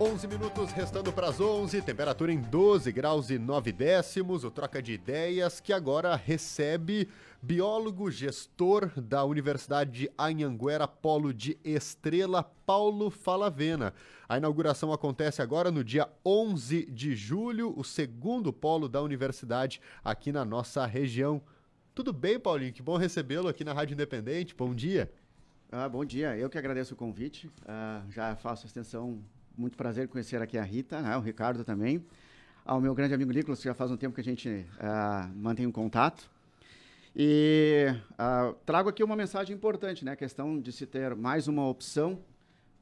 11 minutos restando para as 11, temperatura em 12 graus e 9 décimos, o Troca de Ideias, que agora recebe biólogo gestor da Universidade de Anhanguera, Polo de Estrela, Paulo Falavena. A inauguração acontece agora no dia 11 de julho, o segundo polo da universidade aqui na nossa região. Tudo bem, Paulinho? Que bom recebê-lo aqui na Rádio Independente. Bom dia. Ah, bom dia, eu que agradeço o convite. Ah, já faço extensão muito prazer conhecer aqui a Rita, né, o Ricardo também, ao meu grande amigo Nicolas, que já faz um tempo que a gente uh, mantém um contato. E uh, trago aqui uma mensagem importante, né, a questão de se ter mais uma opção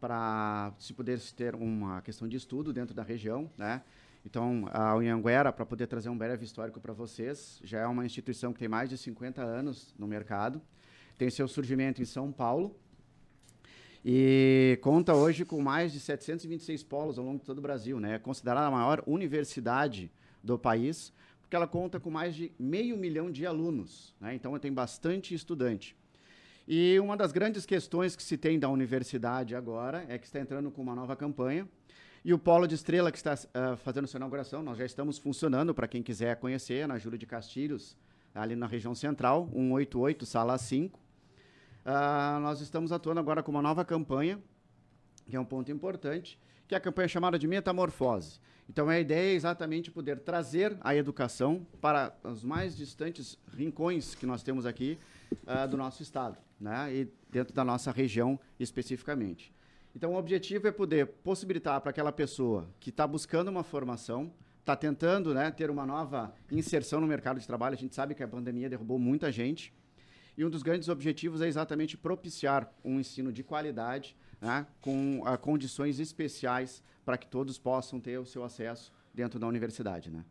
para se poder se ter uma questão de estudo dentro da região, né? Então, a Unhanguera, para poder trazer um breve histórico para vocês, já é uma instituição que tem mais de 50 anos no mercado, tem seu surgimento em São Paulo, e conta hoje com mais de 726 polos ao longo de todo o Brasil, né? É considerada a maior universidade do país, porque ela conta com mais de meio milhão de alunos, né? Então tem bastante estudante. E uma das grandes questões que se tem da universidade agora é que está entrando com uma nova campanha. E o Polo de Estrela, que está uh, fazendo sua inauguração, nós já estamos funcionando, para quem quiser conhecer, na Júlia de Castilhos, ali na região central, 188, sala 5. Uh, nós estamos atuando agora com uma nova campanha, que é um ponto importante, que é a campanha chamada de Metamorfose. Então, a ideia é exatamente poder trazer a educação para os mais distantes rincões que nós temos aqui uh, do nosso estado, né? e dentro da nossa região especificamente. Então, o objetivo é poder possibilitar para aquela pessoa que está buscando uma formação, está tentando né, ter uma nova inserção no mercado de trabalho. A gente sabe que a pandemia derrubou muita gente, e um dos grandes objetivos é exatamente propiciar um ensino de qualidade, né, com a, ah, condições especiais para que todos possam ter o seu acesso dentro da universidade. Né?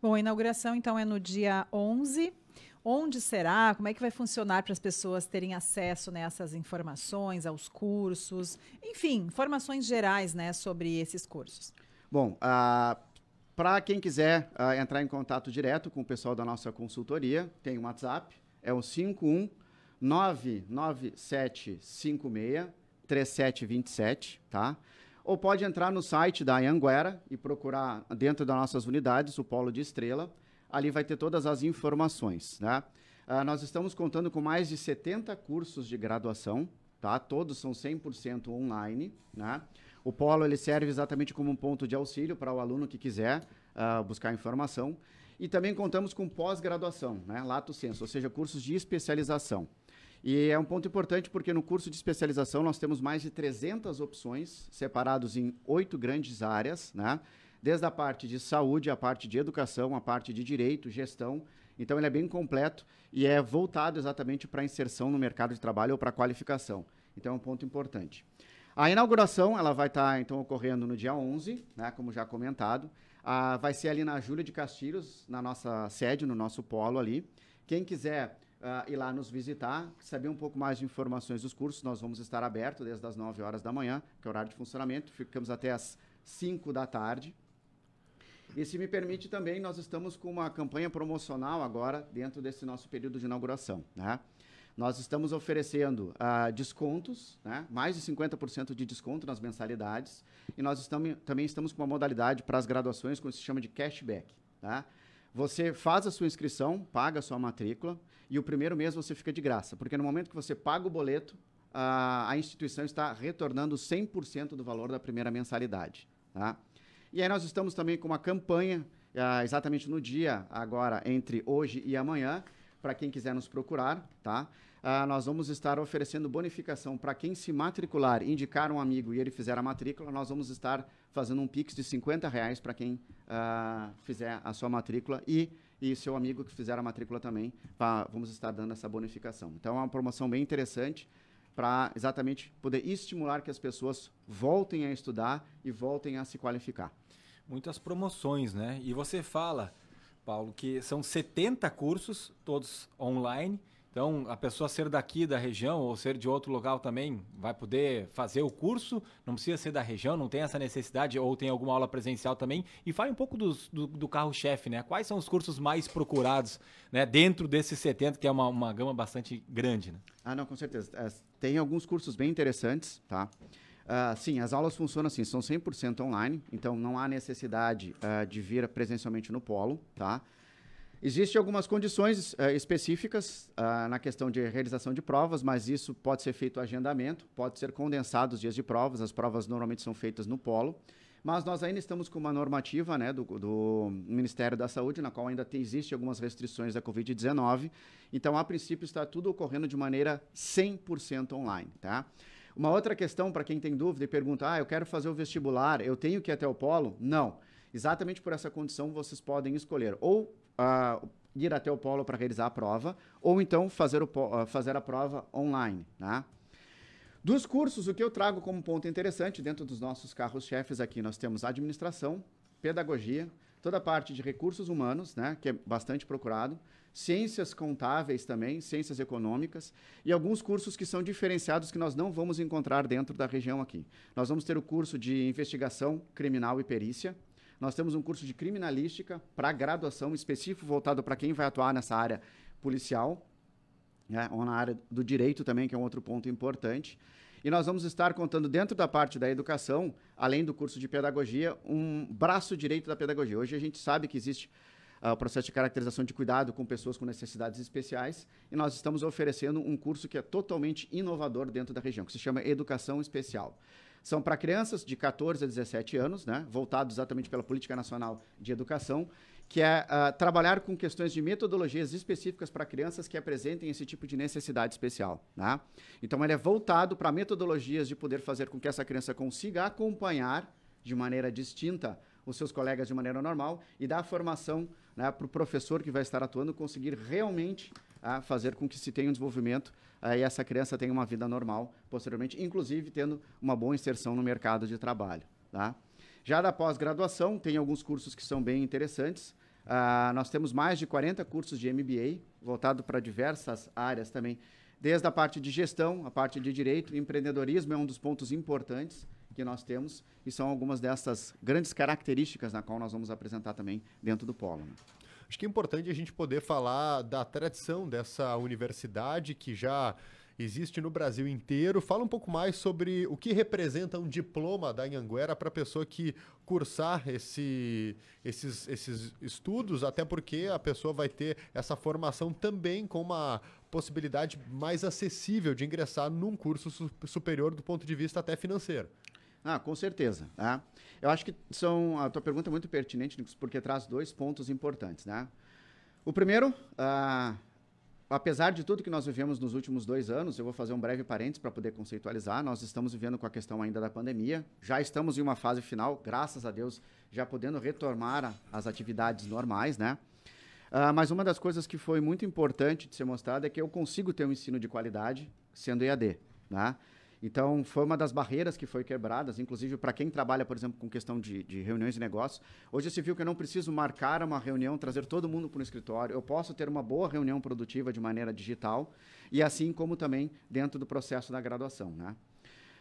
Bom, a inauguração então é no dia 11. Onde será? Como é que vai funcionar para as pessoas terem acesso né, a essas informações, aos cursos? Enfim, informações gerais né, sobre esses cursos. Bom, ah, para quem quiser ah, entrar em contato direto com o pessoal da nossa consultoria, tem um WhatsApp, é o 51 3727, tá? Ou pode entrar no site da Anguera e procurar dentro das nossas unidades o Polo de Estrela. Ali vai ter todas as informações, né? Uh, nós estamos contando com mais de 70 cursos de graduação, tá? Todos são 100% online, né? O Polo ele serve exatamente como um ponto de auxílio para o aluno que quiser uh, buscar informação. E também contamos com pós-graduação, né? Lato Senso, ou seja, cursos de especialização. E é um ponto importante porque no curso de especialização nós temos mais de 300 opções, separados em oito grandes áreas, né? Desde a parte de saúde, a parte de educação, a parte de direito, gestão. Então ele é bem completo e é voltado exatamente para inserção no mercado de trabalho ou para qualificação. Então é um ponto importante. A inauguração ela vai estar tá, então ocorrendo no dia 11, né, como já comentado. Ah, vai ser ali na Júlia de Castilhos, na nossa sede, no nosso polo ali. Quem quiser ah, ir lá nos visitar, saber um pouco mais de informações dos cursos, nós vamos estar aberto desde as 9 horas da manhã, que é o horário de funcionamento, ficamos até as 5 da tarde. E se me permite também, nós estamos com uma campanha promocional agora, dentro desse nosso período de inauguração. Né? Nós estamos oferecendo uh, descontos, né? mais de 50% de desconto nas mensalidades, e nós estamos, também estamos com uma modalidade para as graduações que se chama de cashback. Tá? Você faz a sua inscrição, paga a sua matrícula, e o primeiro mês você fica de graça, porque no momento que você paga o boleto, uh, a instituição está retornando 100% do valor da primeira mensalidade. Tá? E aí nós estamos também com uma campanha, uh, exatamente no dia agora, entre hoje e amanhã, para quem quiser nos procurar, tá? ah, nós vamos estar oferecendo bonificação para quem se matricular, indicar um amigo e ele fizer a matrícula, nós vamos estar fazendo um Pix de 50 reais para quem ah, fizer a sua matrícula e, e seu amigo que fizer a matrícula também, pra, vamos estar dando essa bonificação. Então é uma promoção bem interessante para exatamente poder estimular que as pessoas voltem a estudar e voltem a se qualificar. Muitas promoções, né? E você fala, Paulo, que são 70 cursos, todos online, então, a pessoa ser daqui da região ou ser de outro local também vai poder fazer o curso, não precisa ser da região, não tem essa necessidade, ou tem alguma aula presencial também. E fale um pouco dos, do, do carro-chefe, né? Quais são os cursos mais procurados né, dentro desses 70, que é uma, uma gama bastante grande, né? Ah, não, com certeza. É, tem alguns cursos bem interessantes, tá? Uh, sim, as aulas funcionam assim, são 100% online, então não há necessidade uh, de vir presencialmente no polo, tá? Existem algumas condições uh, específicas uh, na questão de realização de provas, mas isso pode ser feito agendamento, pode ser condensado os dias de provas, as provas normalmente são feitas no polo. Mas nós ainda estamos com uma normativa né, do, do Ministério da Saúde, na qual ainda existe algumas restrições da Covid-19. Então, a princípio, está tudo ocorrendo de maneira 100% online. Tá? Uma outra questão, para quem tem dúvida e pergunta, ah, eu quero fazer o vestibular, eu tenho que ir até o polo? Não. Exatamente por essa condição, vocês podem escolher ou uh, ir até o polo para realizar a prova, ou então fazer, o, uh, fazer a prova online. Tá? Dos cursos, o que eu trago como ponto interessante dentro dos nossos carros-chefes aqui, nós temos administração, pedagogia, toda a parte de recursos humanos, né, que é bastante procurado, ciências contábeis também, ciências econômicas e alguns cursos que são diferenciados que nós não vamos encontrar dentro da região aqui. Nós vamos ter o curso de investigação criminal e perícia, nós temos um curso de criminalística para graduação específico voltado para quem vai atuar nessa área policial, né, ou na área do direito também, que é um outro ponto importante. E nós vamos estar contando dentro da parte da educação, além do curso de pedagogia, um braço direito da pedagogia. Hoje a gente sabe que existe uh, o processo de caracterização de cuidado com pessoas com necessidades especiais e nós estamos oferecendo um curso que é totalmente inovador dentro da região, que se chama Educação Especial. São para crianças de 14 a 17 anos, né, voltado exatamente pela Política Nacional de Educação, que é uh, trabalhar com questões de metodologias específicas para crianças que apresentem esse tipo de necessidade especial. Né? Então, ele é voltado para metodologias de poder fazer com que essa criança consiga acompanhar de maneira distinta os seus colegas de maneira normal e dar formação né, para o professor que vai estar atuando conseguir realmente a fazer com que se tenha um desenvolvimento e essa criança tenha uma vida normal posteriormente, inclusive tendo uma boa inserção no mercado de trabalho. Tá? Já da pós-graduação, tem alguns cursos que são bem interessantes. Uh, nós temos mais de 40 cursos de MBA, voltado para diversas áreas também, desde a parte de gestão, a parte de direito, empreendedorismo é um dos pontos importantes que nós temos e são algumas dessas grandes características na qual nós vamos apresentar também dentro do polo. Né? Acho que é importante a gente poder falar da tradição dessa universidade que já existe no Brasil inteiro. Fala um pouco mais sobre o que representa um diploma da Anhanguera para a pessoa que cursar esse, esses, esses estudos, até porque a pessoa vai ter essa formação também com uma possibilidade mais acessível de ingressar num curso superior do ponto de vista até financeiro. Ah, com certeza. Tá? Eu acho que são. A tua pergunta é muito pertinente, Nicos, porque traz dois pontos importantes. Né? O primeiro, ah, apesar de tudo que nós vivemos nos últimos dois anos, eu vou fazer um breve parênteses para poder conceitualizar. Nós estamos vivendo com a questão ainda da pandemia. Já estamos em uma fase final, graças a Deus, já podendo retomar as atividades normais, né? Ah, mas uma das coisas que foi muito importante de ser mostrada é que eu consigo ter um ensino de qualidade sendo EAD, né? Tá? Então, foi uma das barreiras que foi quebradas, inclusive para quem trabalha, por exemplo, com questão de, de reuniões de negócios. Hoje se viu que eu não preciso marcar uma reunião, trazer todo mundo para o escritório. Eu posso ter uma boa reunião produtiva de maneira digital e assim como também dentro do processo da graduação, né?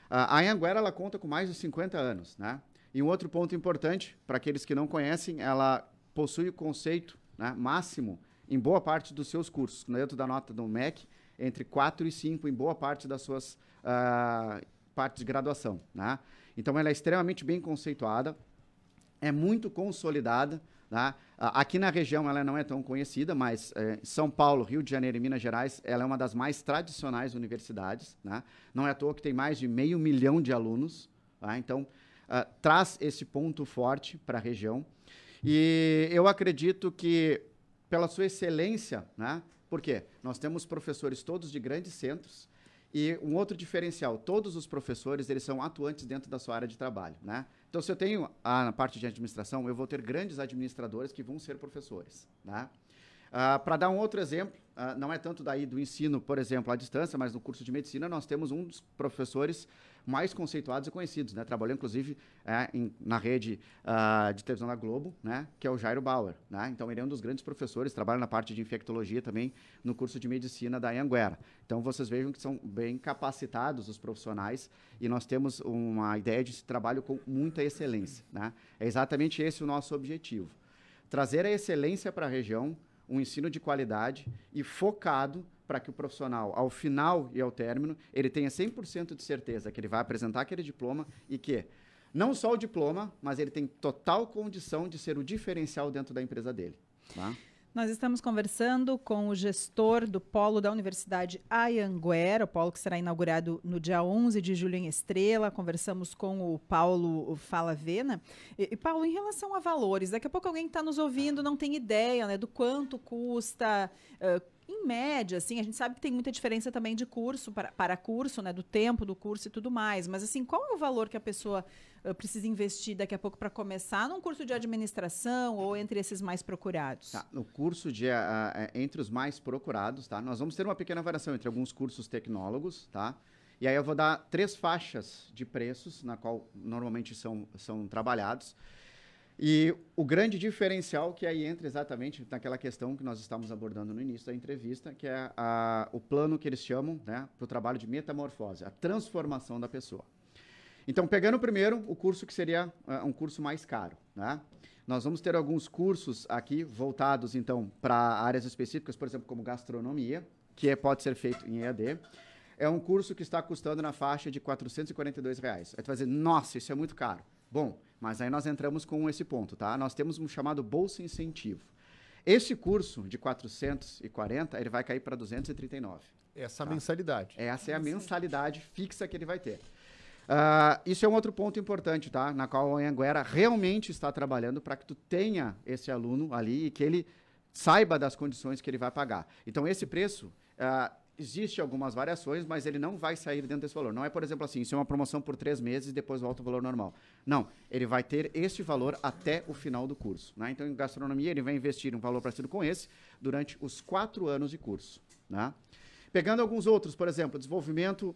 A Anhanguera, ela conta com mais de 50 anos, né? E um outro ponto importante, para aqueles que não conhecem, ela possui o conceito né, máximo em boa parte dos seus cursos. Dentro da nota do MEC, entre 4 e 5 em boa parte das suas uh, partes de graduação. Né? Então, ela é extremamente bem conceituada, é muito consolidada. Né? Ah, aqui na região ela não é tão conhecida, mas eh, São Paulo, Rio de Janeiro e Minas Gerais, ela é uma das mais tradicionais universidades. Né? Não é à toa que tem mais de meio milhão de alunos. Tá? Então, uh, traz esse ponto forte para a região. E eu acredito que, pela sua excelência, né, por quê? Nós temos professores todos de grandes centros e um outro diferencial, todos os professores, eles são atuantes dentro da sua área de trabalho, né? Então, se eu tenho a, parte de administração, eu vou ter grandes administradores que vão ser professores, né? Ah, para dar um outro exemplo, ah, não é tanto daí do ensino, por exemplo, à distância, mas no curso de medicina nós temos um dos professores mais conceituados e conhecidos, né? Trabalhou, inclusive, é, em, na rede uh, de televisão da Globo, né? Que é o Jairo Bauer, né? Então, ele é um dos grandes professores, trabalha na parte de infectologia também, no curso de medicina da Anguera. Então, vocês vejam que são bem capacitados os profissionais e nós temos uma ideia de trabalho com muita excelência, né? É exatamente esse o nosso objetivo. Trazer a excelência para a região, um ensino de qualidade e focado para que o profissional, ao final e ao término, ele tenha 100% de certeza que ele vai apresentar aquele diploma e que não só o diploma, mas ele tem total condição de ser o diferencial dentro da empresa dele. Tá? Nós estamos conversando com o gestor do polo da Universidade Ayanguera, o polo que será inaugurado no dia 11 de julho em Estrela. Conversamos com o Paulo Falavena. Né? E, e Paulo, em relação a valores, daqui a pouco alguém que está nos ouvindo não tem ideia né, do quanto custa, uh, em média, assim, a gente sabe que tem muita diferença também de curso para, para curso, né? Do tempo do curso e tudo mais. Mas, assim, qual é o valor que a pessoa eh, precisa investir daqui a pouco para começar num curso de administração ou entre esses mais procurados? Tá, no curso de, uh, entre os mais procurados, tá? Nós vamos ter uma pequena variação entre alguns cursos tecnólogos, tá? E aí eu vou dar três faixas de preços, na qual normalmente são, são trabalhados. E o grande diferencial que aí entra exatamente naquela questão que nós estamos abordando no início da entrevista, que é a, o plano que eles chamam né, para o trabalho de metamorfose, a transformação da pessoa. Então, pegando primeiro o curso que seria uh, um curso mais caro, né? Nós vamos ter alguns cursos aqui voltados, então, para áreas específicas, por exemplo, como gastronomia, que é, pode ser feito em EAD. É um curso que está custando na faixa de R$ 442. Reais. Aí tu vai dizer, nossa, isso é muito caro. Bom, mas aí nós entramos com esse ponto, tá? Nós temos um chamado bolsa incentivo. Esse curso de 440, ele vai cair para 239. Essa tá? mensalidade. É Essa é a mensalidade fixa que ele vai ter. Uh, isso é um outro ponto importante, tá? Na qual a Anhanguera realmente está trabalhando para que tu tenha esse aluno ali e que ele saiba das condições que ele vai pagar. Então, esse preço, uh, Existe algumas variações, mas ele não vai sair dentro desse valor. Não é, por exemplo, assim, isso é uma promoção por três meses e depois volta o valor normal. Não, ele vai ter esse valor até o final do curso. Né? Então, em gastronomia, ele vai investir um valor parecido com esse durante os quatro anos de curso. Né? Pegando alguns outros, por exemplo, desenvolvimento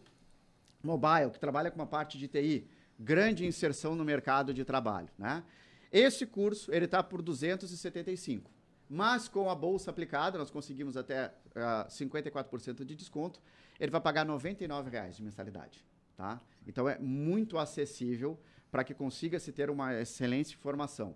mobile, que trabalha com uma parte de TI, grande inserção no mercado de trabalho. Né? Esse curso, ele está por 275 mas com a bolsa aplicada, nós conseguimos até uh, ah, 54% de desconto, ele vai pagar R$ 99,00 de mensalidade. Tá? Então é muito acessível para que consiga se ter uma excelente formação.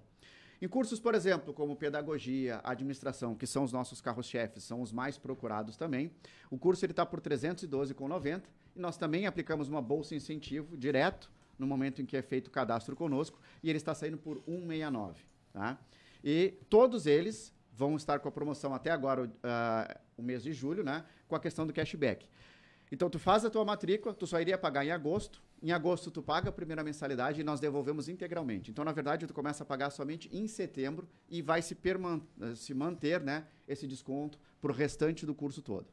Em cursos, por exemplo, como pedagogia, administração, que são os nossos carros-chefes, são os mais procurados também, o curso está por R$ 312,90 e nós também aplicamos uma bolsa incentivo direto no momento em que é feito o cadastro conosco e ele está saindo por 169, tá? E todos eles vão estar com a promoção até agora, uh, o mês de julho, né? Com a questão do cashback. Então, tu faz a tua matrícula, tu só iria pagar em agosto. Em agosto, tu paga a primeira mensalidade e nós devolvemos integralmente. Então, na verdade, tu começa a pagar somente em setembro e vai se, se manter né, esse desconto para o restante do curso todo.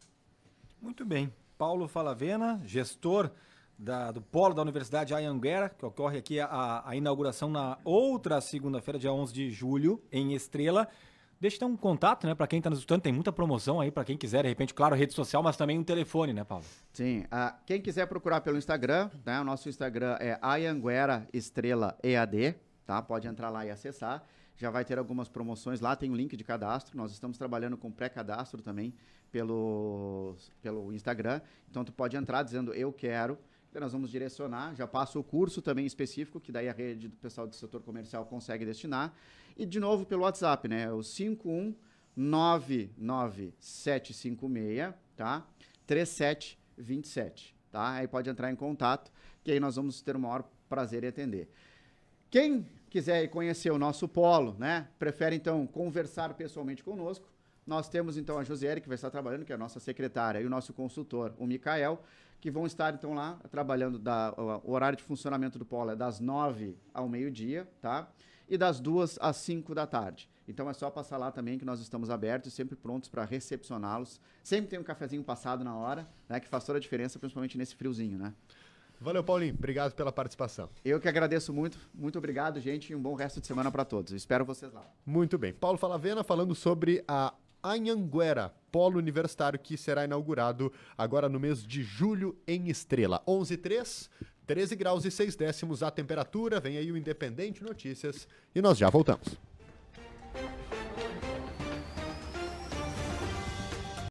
Muito bem. Paulo Falavena, gestor da, do Polo da Universidade Ayanguera, que ocorre aqui a, a inauguração na outra segunda-feira, dia 11 de julho, em Estrela. Deixa ter um contato, né, para quem está nos escutando, tem muita promoção aí para quem quiser, de repente, claro, rede social, mas também um telefone, né, Paulo? Sim, uh, quem quiser procurar pelo Instagram, né, o nosso Instagram é Ayanguera Estrela EAD, tá? Pode entrar lá e acessar. Já vai ter algumas promoções lá, tem um link de cadastro. Nós estamos trabalhando com pré-cadastro também pelo, pelo Instagram. Então tu pode entrar dizendo eu quero nós vamos direcionar, já passa o curso também específico, que daí a rede do pessoal do setor comercial consegue destinar. E de novo pelo WhatsApp, né? É o 5199756, tá? 3727, tá? Aí pode entrar em contato, que aí nós vamos ter o maior prazer em atender. Quem quiser conhecer o nosso polo, né? Prefere então conversar pessoalmente conosco. Nós temos então a Josiele, que vai estar trabalhando, que é a nossa secretária, e o nosso consultor, o Mikael, que vão estar então lá trabalhando. Da, o horário de funcionamento do polo é das nove ao meio-dia, tá? e das duas às cinco da tarde. Então é só passar lá também que nós estamos abertos, sempre prontos para recepcioná-los. Sempre tem um cafezinho passado na hora, né, que faz toda a diferença, principalmente nesse friozinho, né? Valeu, Paulinho. Obrigado pela participação. Eu que agradeço muito. Muito obrigado, gente, e um bom resto de semana para todos. Espero vocês lá. Muito bem. Paulo Falavena falando sobre a Anhanguera, polo universitário que será inaugurado agora no mês de julho em Estrela. 11 3 13 graus e 6 décimos a temperatura. Vem aí o Independente Notícias e nós já voltamos.